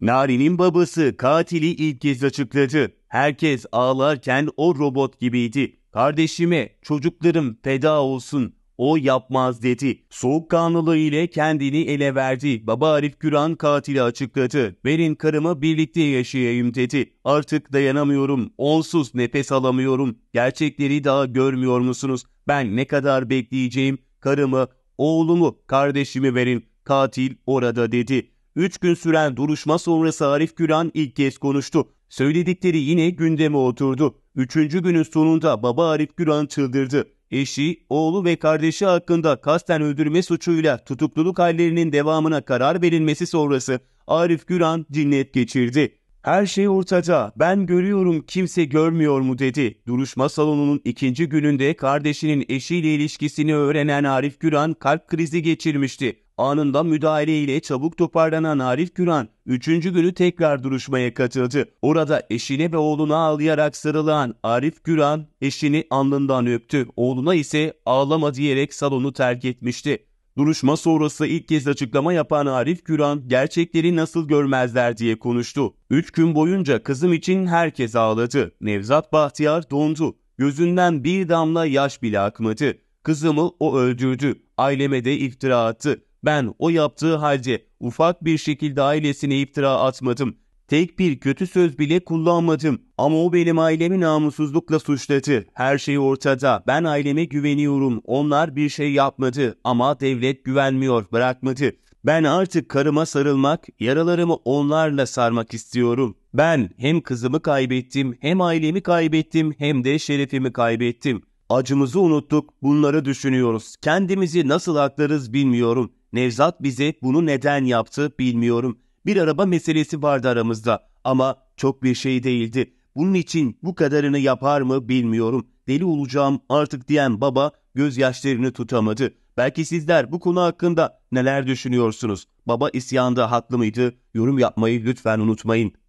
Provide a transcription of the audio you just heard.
Nari'nin babası katili ilk kez açıkladı. Herkes ağlarken o robot gibiydi. Kardeşime, çocuklarım feda olsun. O yapmaz dedi. Soğukkanlılığı ile kendini ele verdi. Baba Arif Güran katili açıkladı. Verin karımı birlikte yaşayayım dedi. Artık dayanamıyorum. Onsuz nefes alamıyorum. Gerçekleri daha görmüyor musunuz? Ben ne kadar bekleyeceğim? Karımı, oğlumu, kardeşimi verin. Katil orada dedi. 3 gün süren duruşma sonrası Arif Güran ilk kez konuştu. Söyledikleri yine gündeme oturdu. Üçüncü günün sonunda baba Arif Güran çıldırdı. Eşi, oğlu ve kardeşi hakkında kasten öldürme suçuyla tutukluluk hallerinin devamına karar verilmesi sonrası Arif Güran cinnet geçirdi. Her şey ortada. Ben görüyorum kimse görmüyor mu dedi. Duruşma salonunun ikinci gününde kardeşinin eşiyle ilişkisini öğrenen Arif Güran kalp krizi geçirmişti. Anında müdahaleyle çabuk toparlanan Arif Güran, üçüncü günü tekrar duruşmaya katıldı. Orada eşine ve oğluna ağlayarak sarılan Arif Güran, eşini alnından öptü. Oğluna ise ağlama diyerek salonu terk etmişti. Duruşma sonrası ilk kez açıklama yapan Arif Güran gerçekleri nasıl görmezler diye konuştu. Üç gün boyunca kızım için herkes ağladı. Nevzat Bahtiyar dondu. Gözünden bir damla yaş bile akmadı. Kızımı o öldürdü. Aileme de iftira attı. Ben o yaptığı halde ufak bir şekilde ailesine iftira atmadım. Tek bir kötü söz bile kullanmadım. Ama o benim ailemi namussuzlukla suçladı. Her şey ortada. Ben aileme güveniyorum. Onlar bir şey yapmadı. Ama devlet güvenmiyor, bırakmadı. Ben artık karıma sarılmak, yaralarımı onlarla sarmak istiyorum. Ben hem kızımı kaybettim, hem ailemi kaybettim, hem de şerefimi kaybettim. Acımızı unuttuk, bunları düşünüyoruz. Kendimizi nasıl haklarız bilmiyorum. Nevzat bize bunu neden yaptı bilmiyorum. Bir araba meselesi vardı aramızda ama çok bir şey değildi. Bunun için bu kadarını yapar mı bilmiyorum. Deli olacağım artık diyen baba gözyaşlarını tutamadı. Belki sizler bu konu hakkında neler düşünüyorsunuz? Baba isyanda haklı mıydı? Yorum yapmayı lütfen unutmayın.